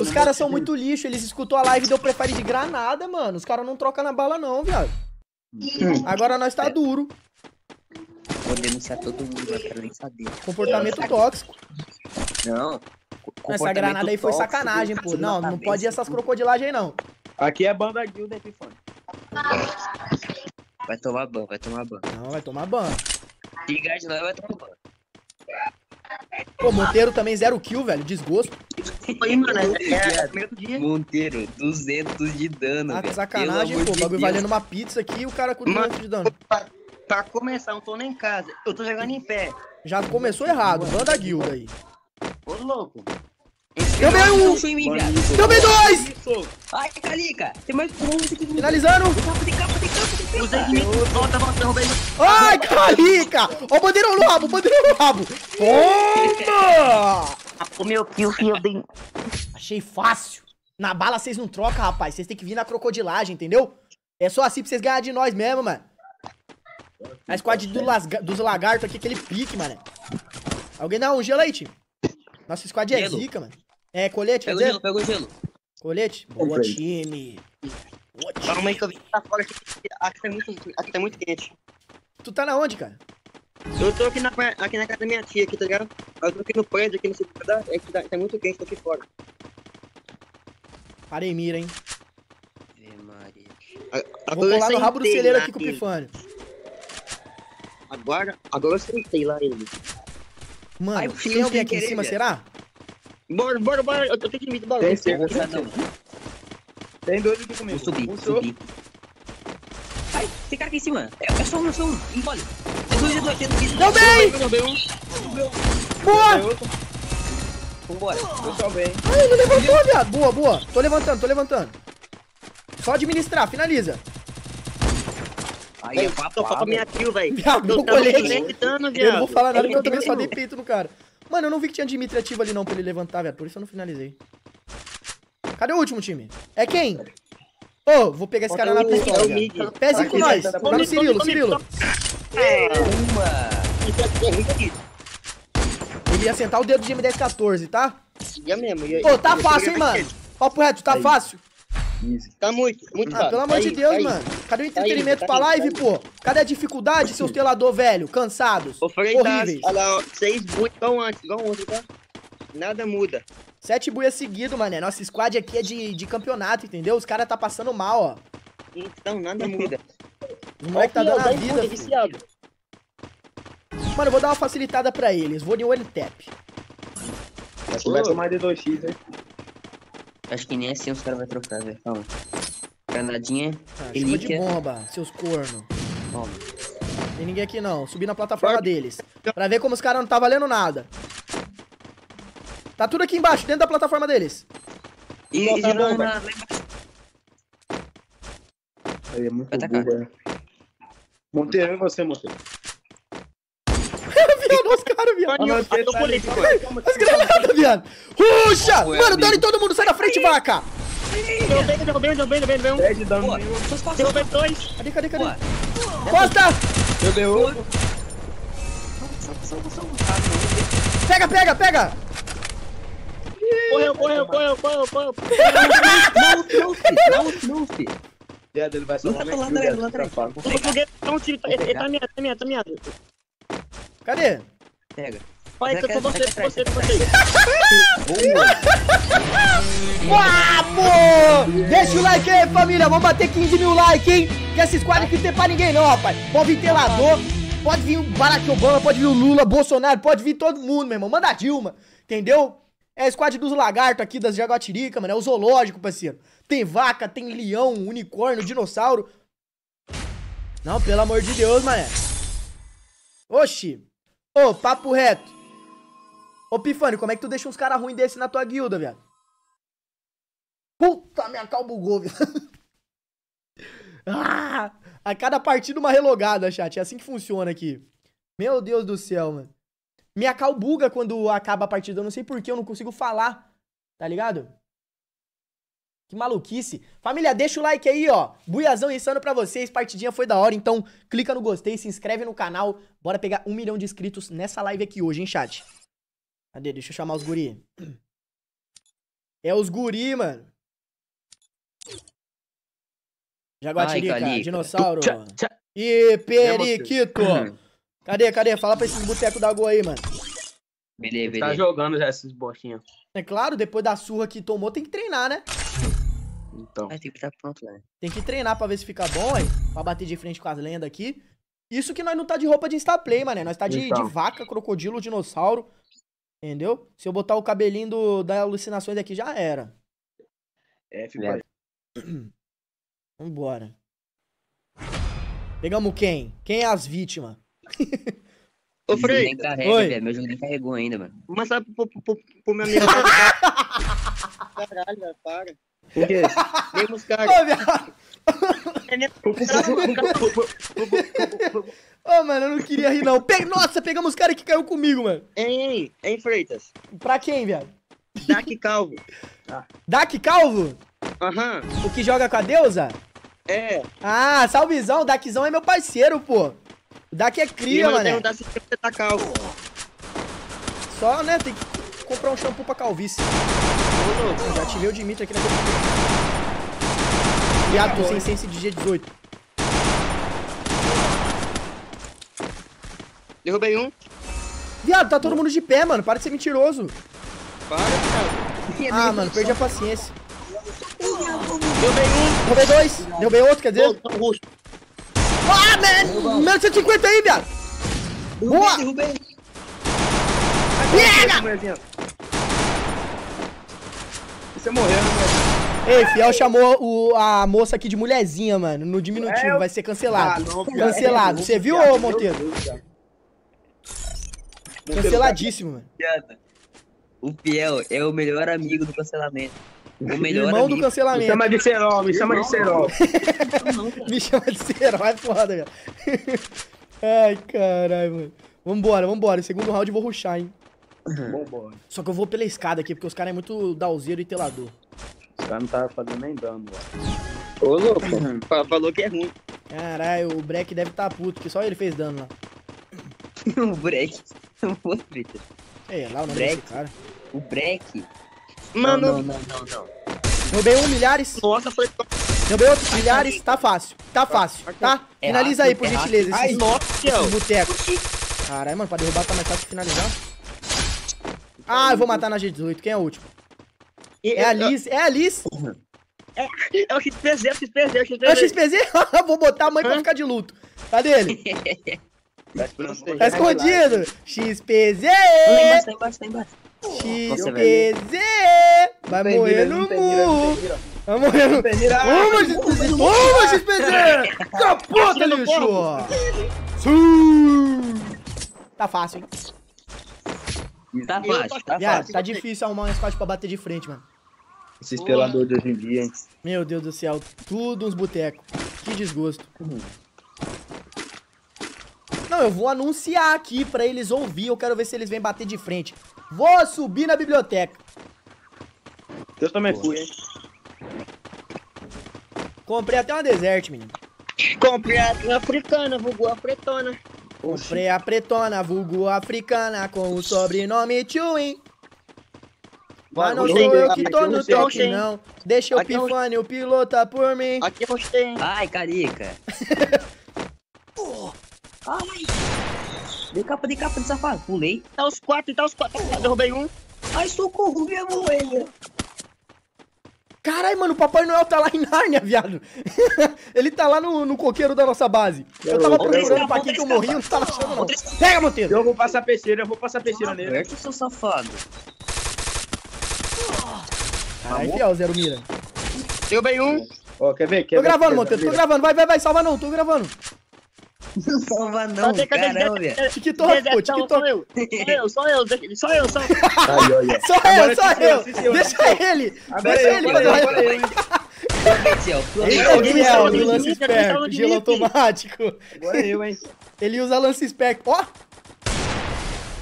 Os caras são muito lixo, eles escutou a live e deu prefere de granada, mano. Os caras não trocam na bala, não, viado. Agora nós tá duro. Vou denunciar todo mundo, eu quero nem saber. Comportamento é, tóxico. Não. Essa granada aí foi sacanagem, pô. Não, não pode ir essas crocodilagens aí, não. Aqui é banda guilda, Epifone. Vai tomar ban, vai tomar ban. Não, vai tomar ban. Se engasgar, vai tomar ban. Pô, Monteiro também zero kill, velho. Desgosto. Foi, mano. É, é primeiro dia. Monteiro, 200 de dano. Ah, que sacanagem, pô. O bagulho valendo uma pizza aqui e o cara com 200 de dano. Pra, pra começar, não tô nem em casa. Eu tô jogando em pé. Já começou errado. Manda a guilda aí. Ô, louco. Tomei um! Tomei dois! Ai, Calica! Tem mais um! Finalizando! Tem Ai, Calica! Ó o bandeirão no rabo, o bandeirão no rabo! Toma! O meu kill que eu dei... Achei fácil! Na bala vocês não trocam, rapaz. Vocês têm que vir na crocodilagem, entendeu? É só assim pra vocês ganharem de nós mesmo, mano. A squad do dos lagartos aqui, aquele pique, mano. Alguém dá um gelo aí, time. Nossa squad é zica, mano. É colete, Pega o gelo, pega o gelo. Colete? Boa, time. time. Calma aí que eu vim pra fora aqui. Aqui tá muito, aqui tá muito quente. Tu tá na onde, cara? Eu tô aqui na, aqui na casa da minha tia, aqui, tá ligado? Eu tô aqui no prédio, aqui no segundo tá É que tá, tá muito quente, tô tá aqui fora. Parei mira, hein? Vê, Maria. A, Vou colar no rabo do celeiro aqui com o Pifânio. Agora, agora eu sentei lá ele. Mano, Ai, tem alguém aqui em cima, será? Bora, bora, bora. Eu tô de mito, bora. Tem cerca, tá não. Tem dois aqui comigo. Vou subir, Puxou. subir. Ai, tem cara aqui em cima. É, é só um, é só um. Engole. É dois, é dois, é dois. Não bem! Não bem. Boa! Vambora. Eu também. Ai, ele levantou, viado. Boa, boa. Tô levantando, tô levantando. Só administrar, finaliza. Aí eu papo então pra minha kill, velho. Eu tava Eu não vou falar nada porque eu também só dei peito no cara. Mano, eu não vi que tinha Dimitri ativo ali não pra ele levantar, velho. Por isso eu não finalizei. Cadê o último time? É quem? Ô, oh, vou pegar esse cara na pra história. Pese com tá, nós. Tá, tá no Cirilo, Cirilo. É, uma. Ele ia sentar o dedo de M1014, tá? Ia mesmo. Ô, oh, tá fácil, hein, mano? Papo reto, tá fácil? 15. Tá muito, muito ah, Pelo amor tá de Deus, tá mano. Cadê o tá entretenimento tá pra live, pô? Cadê a dificuldade, seus telador velho? Cansados. Horríveis. Olha lá, ó. Seis buias igual antes, igual ontem, tá? Nada muda. Sete buias seguido, mané. Nossa squad aqui é de, de campeonato, entendeu? Os caras tá passando mal, ó. Então, nada muda. O moleque tá dando a vida, filho. Mano, eu vou dar uma facilitada pra eles. Vou de one tap. vai tomar de 2x, hein? Acho que nem é assim os caras vão trocar, velho. Calma. Granadinha. Ah, relíquia. de bomba, seus cornos. Toma. Tem ninguém aqui não. Subi na plataforma Vai. deles. Pra ver como os caras não tá valendo nada. Tá tudo aqui embaixo, dentro da plataforma deles. E, de novo, na... Ele é muito burro, é. Monteiro, é você, Monteiro? granadas, viado. Mano, eu As granadas, é viado. Ruxa! Mano, dane todo mundo, sai da frente, vaca. Derrubei, derrubei, derrubei, derrubei um. Derrubei dois. Cadê, cadê, cadê? Costa! Eu derrubo. Pega, pega, pega! Correu, correu, correu, correu, correu. dá um não, Viado, ele vai tá salvar minha kill, Ele tá meado, tá meado, tá meado. Tá cadê? Pega. Pai, então sou você, sou você, sou você. Vamos! Deixa o like aí, família. Vamos bater 15 mil likes, hein? Que esse squad aqui não tem pra ninguém, não, rapaz. Pode vir Telador, pode vir o Barack Obama, pode vir o Lula, Bolsonaro, pode vir todo mundo, meu irmão. Manda a Dilma, entendeu? É a squad dos lagartos aqui, das jaguatirica, mano. É o zoológico, parceiro. Tem vaca, tem leão, unicórnio, dinossauro. Não, pelo amor de Deus, mané. Oxi. Ô, papo reto. Ô, Pifani, como é que tu deixa uns caras ruins desse na tua guilda, viado? Puta, minha cal bugou, viado. ah, a cada partida uma relogada, chat. É assim que funciona aqui. Meu Deus do céu, mano. Minha cal buga quando acaba a partida. Eu não sei porquê, eu não consigo falar. Tá ligado? Que maluquice. Família, deixa o like aí, ó. Buiazão insano pra vocês. Partidinha foi da hora, então clica no gostei, se inscreve no canal. Bora pegar um milhão de inscritos nessa live aqui hoje, hein, chat? Cadê? Deixa eu chamar os guri. É os guri, mano. Jaguatirica, Ai, dinossauro. E é periquito. Cadê, cadê? Fala pra esses botecos da água aí, mano. Beleza, tá beleza. Tá jogando já esses bostinhos. É claro, depois da surra que tomou, tem que treinar, né? Então. Mas tem que estar pronto, né? Tem que treinar pra ver se fica bom, aí. Pra bater de frente com as lendas aqui. Isso que nós não tá de roupa de Instaplay, mané. Nós tá de, então. de vaca, crocodilo, dinossauro. Entendeu? Se eu botar o cabelinho do, da alucinações aqui, já era. É, filho. Vambora. Pegamos quem? Quem é as vítimas? Ô, Frei. carrega, Oi. velho. Meu jogo nem carregou ainda, mano. Mas sabe pro, pro, pro meu amigo. Caralho, velho, para. O quê? Nem os caras. Ô, viado. Ô, mano, eu não queria rir, não. Pe... Nossa, pegamos o cara que caiu comigo, mano. Hein, hein, Freitas? Pra quem, viado? Dak Calvo. Ah. Dak Calvo? Aham. Uhum. O que joga com a deusa? É. Ah, salvezão. Dakzão é meu parceiro, pô. Daqui é cria, mano. perguntar se você tá calvo. Só, né? Tem que comprar um shampoo pra calvície. já ativei o Dimitri aqui na Viado, tô sem sense de G18. Derrubei um. Viado, tá todo mundo de pé, mano. Para de ser mentiroso. Para, cara. Ah, mano, perdi a paciência. Derrubei um. Derrubei dois. Derrubei outro, quer dizer? Ah, man! Menos 150 aí, viado! Boa! Derrubei. Pega! Você morreu, né? Ei, Fiel chamou o, a moça aqui de mulherzinha, mano. No diminutivo, é, vai ser cancelado. Ah, não, cancelado. Você viu, ô Monteiro? Canceladíssimo, mano. O Fiel é o melhor amigo do cancelamento. O melhor Irmão amigo. do cancelamento. Me chama de Serol, me chama de Serol. me chama de Serol, é foda, velho. Ai, caralho, mano. Vambora, vambora. Segundo round eu vou ruxar, hein. Vambora. Só que eu vou pela escada aqui, porque os caras é muito dalzeiro e telador. Os caras não tá fazendo nem dano, velho. Ô, louco. Falou que é ruim. Caralho, o Breck deve tá puto, porque só ele fez dano lá. o Breck. O fosse, É, lá é o nome Breck. desse cara. O Breck Mano. Não, não, não, não. Derrubei um, milhares. Nossa, foi. Derrubei outros, milhares. Tá fácil. Tá fácil, tá? Finaliza aí, por gentileza. Ai, nossa, boteco. Caralho, mano, pra derrubar tá mais fácil finalizar. Ah, eu vou matar na G18. Quem é o último? É a Liz. É a Liz. É, o XPZ, é o XPZ, é o XPZ. É o XPZ? É vou botar a mãe pra ficar de luto. Cadê ele? tá escondido. XPZ! Tá embaixo, tá embaixo, tá embaixo. XPZ! Vai morrer no murro! Vai morrer no... Toma, XPZ! Toma, XPZ! Capota, lixo! Tá fácil, hein? Tá fácil, tá fácil. Tá difícil arrumar um squad pra bater de frente, mano. Esses peladores de hoje em dia, hein? Meu Deus do céu, tudo uns botecos. Que desgosto. Não, eu vou anunciar aqui pra eles ouvir. Eu quero ver se eles vêm bater de frente. Vou subir na biblioteca. Eu também fui, hein? Comprei até uma desert, menino. Comprei a africana, vulgo afretona. Comprei a pretona, vulgo africana, com o sobrenome Tchuin. Mas não sou eu que tô no toque, não. Deixa o é o pilota por mim. Aqui você é hein? Ai, carica. oh. Ai. Dei capa de capa de safado. Pulei. Tá os quatro, tá os quatro. Tá, derrubei um. Ai, socorro, minha moeda. Caralho, mano, o Papai Noel tá lá em Narnia, viado. Ele tá lá no, no coqueiro da nossa base. Eu tava procurando pra quem que eu morri, não tava achando não. Pega, Monteiro. Eu vou passar peixeira, eu vou passar peixeira ah, nele. É que seu safado. Caralho, fiel, zero mira. Derrubei um. Ó, oh, quer ver? Quer tô ver, gravando, Monteiro, tô gravando. Vai, vai, vai, salva não, tô gravando. Não salva não, cadê, cadê, caramba. Cadê, TikTok, pô, TikTok. Eu, só eu, só eu, só eu. Aí, Só eu, só eu. Deixa ele. Deixa ele fazer o lance esperto, gelo automático. Agora eu, hein. Ele usa lance spec. Ó.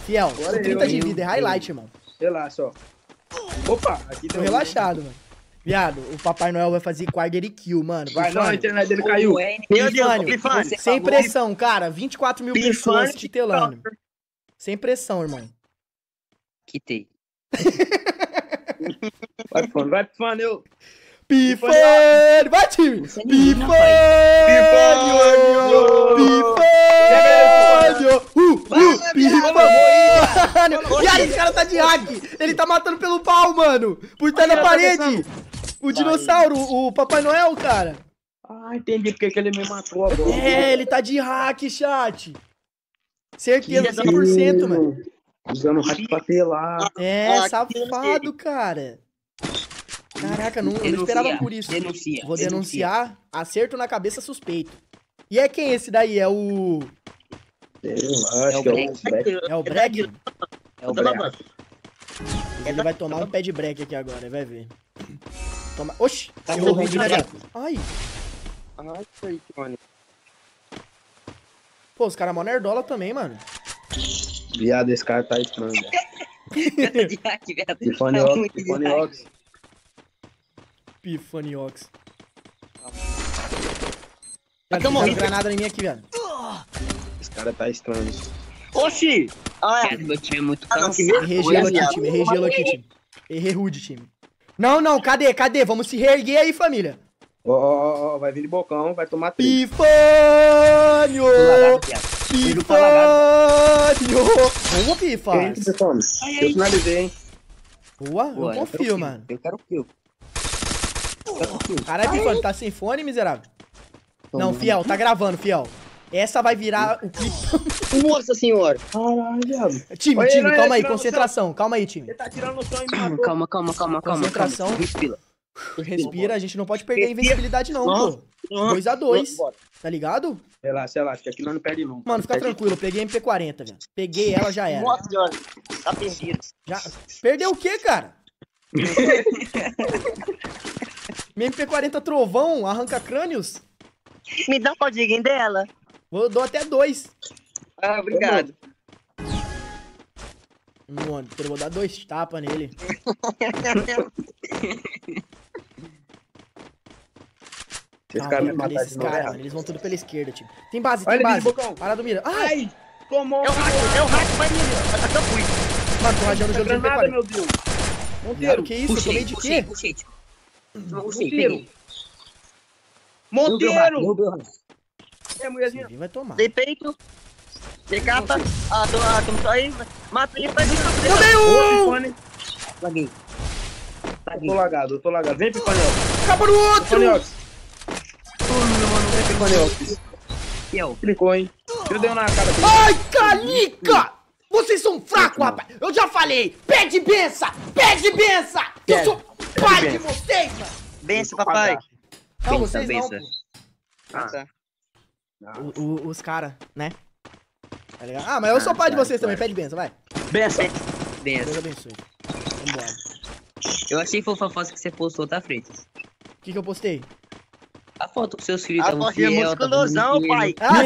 Fiel, 30 de vida, é highlight, irmão. Relaxa, ó. Opa, aqui tem Tô relaxado, mano. Viado, o Papai Noel vai fazer quarter kill, mano. Vai, não, a internet dele caiu. Meu Deus, Sem tá pressão, cara. 24 mil pessoas pessoas titelando. Sem pressão, irmão. Quitei. vai, Pifani, vai, Pifani, eu... Pifânio! Vai, time! Pifânio! Pifânio! Pifânio! Uh, uh, Pifânio! E aí, esse cara tá de hack! Ele tá matando pelo pau, mano! Por estar na parede! O dinossauro, o Papai Noel, cara! Ah, entendi porque que ele me matou agora. É, ele tá de hack, chat! Certeza, 100%, mano. Usando hack pra telar! É, safado, cara. Caraca, não, denuncia, eu não esperava por isso. Denuncia, Vou denunciar. Acerto na cabeça suspeito. E é quem esse daí? É o. é, o break. é o Breck. É o é Ele vai tomar um pé de break aqui agora, vai ver. Toma. Oxi! Tá morrendo de break. Ai! Ai, Pô, os caras mó nerdola também, mano. Viado, esse cara tá estranho. Viado, viado. Tifone Pifaniox. Cara, tem uma granada em mim aqui, velho. Esse cara tá estranho. Oxi! Ah, é, meu time é muito ah, cansado. Errei gelo aqui, time. Errei gelo aqui, time. Errei rude, time. Não, não, cadê? Cadê? Vamos se reerguer aí, família. Ó, ó, ó, vai vir de bocão, vai tomar três. Pifânio! Pifânio! Vamos, Pifas. Eu finalizei, hein? Boa, eu confio, mano. Eu quero o kill. Caralho, Pifano, tá sem fone, miserável? Tô não, Fiel, tá gravando, Fiel. Essa vai virar o clipe. Nossa senhora! Caralho, Time, Oi, time, calma aí, concentração. Calma aí, time. Ele tá tirando o som mano. Calma, calma, calma, calma. Concentração. Respira. Respira, a gente não pode perder a invencibilidade, não, pô. 2x2. Tá ligado? Relaxa, relaxa, que aqui nós não perde não. Mano, fica tranquilo, eu peguei MP40, velho. Peguei ela, já era. Nossa, senhora, tá perdido. Já... Perdeu o quê, cara? MP40 Trovão arranca crânios? Me dá um codiguinho dela. Vou, dou até dois. Ah, obrigado. Mano, eu vou dar dois tapas nele. Esse ah, cara esses caras, mano. Eles vão tudo pela esquerda, tipo. Tem base, Olha tem base. Bocão. do mira. Ah! Ai! Tomou! É o Eu é o racho, vai, mira. Vai tacar fui. Mano, tô rajando o jogo de MP40. meu Deus. Monteiro, que isso? Puxei, eu tomei de puxei, quê? Puxei, puxei. Tipo, Monteiro. Monteiro! É, mulherzinha. Vai tomar. De peito. De capa. Ah, tô, ah, aí? Mata ele, faz isso. dei um! Laguei. Eu tô lagado, eu tô lagado. Vem, Pipaniox. Acaba no outro! Pipaniox. Vem, Pipaniox. Eu. Clicou, hein? Eu dei na cara. Ai, calica! Vocês são fracos, rapaz! Eu já falei! Pede benção! Pede benção! Eu sou pai de vocês, mano! Benção, papai! Não, benção, vocês benção. não, pô. Ah. ah, O, o, os caras, né? Tá ligado? Ah, mas eu ah, sou pai de tá, vocês também, pede benção, vai. Benção. Benção. Deus abençoe. Vambora. Eu achei fofa a foto que você postou, tá, Freitas? O que que eu postei? A foto com seus filhos tava é fiel, é musculosão, pai. Ah,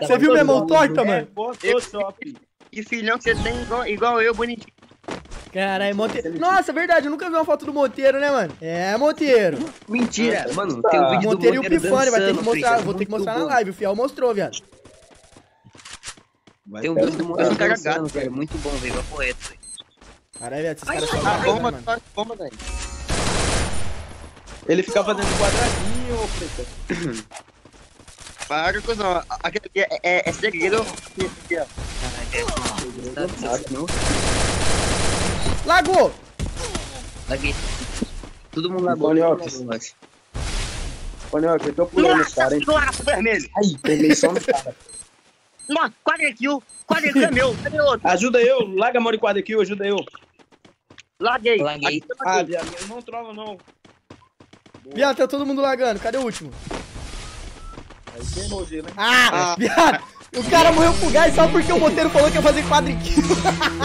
Você viu minha tá é, mão torta, mano? Photoshop. É, que filhão que você tem igual, igual eu, bonitinho. Caralho, Monteiro. Nossa, é verdade, eu nunca vi uma foto do Monteiro, né, mano? É, Monteiro. Mentira, é, mano, tá. tem um vídeo Monteiro do Monteiro e o Pifani, vai ter que mostrar, vou ter que mostrar bom. na live, o Fiel mostrou, viado. Vai tem um vídeo do Monteiro cagado, velho, muito bom, velho, papo é reto, velho. Caralho, velho, esses caras são... Ah, bomba, bomba, velho. Ele fica fazendo quadradinho, ô preta. Para com não. Aqui é, é, é segredo. Caralho, é segredo. Lagou! Laguei. Todo mundo lagou. Panioca. Panioca, eu tô pulando os caras, hein? Nossa, vermelho. Aí, peguei só no cara. Nossa, quadra kill. Quadra kill é meu. Cadê outro? Ajuda eu. Laga a mão de quadra kill, ajuda eu. Laguei. Laguei. Tá ah, viado, não trova não. Viado, tá todo mundo lagando. Cadê o último? Aí tem o gelo, hein? Ah, ah. viado. O cara morreu com gás só porque o moteiro falou que ia fazer quadriquil.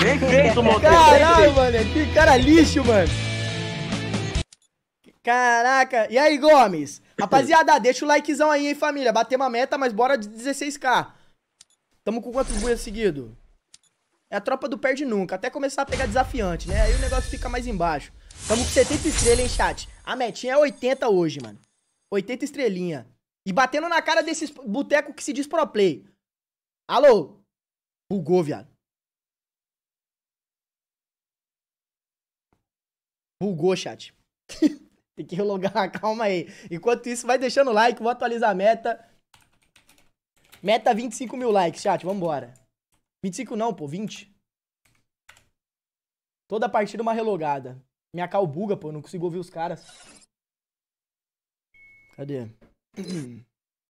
Nem fez o moteiro. Caralho, mano. É que cara lixo, mano. Caraca. E aí, Gomes? Rapaziada, deixa o likezão aí, hein, família. Bater uma meta, mas bora de 16k. Tamo com quantos buias seguido? É a tropa do perde nunca. Até começar a pegar desafiante, né? Aí o negócio fica mais embaixo. Tamo com 70 estrelas, hein, chat? A metinha é 80 hoje, mano. 80 estrelinha. E batendo na cara desses boteco que se diz pro play. Alô? Bugou, viado. Bugou, chat. Tem que relogar, calma aí. Enquanto isso, vai deixando o like, vou atualizar a meta. Meta 25 mil likes, chat, vambora. 25 não, pô, 20. Toda partida uma relogada. Minha cal buga, pô, não consigo ouvir os caras. Cadê?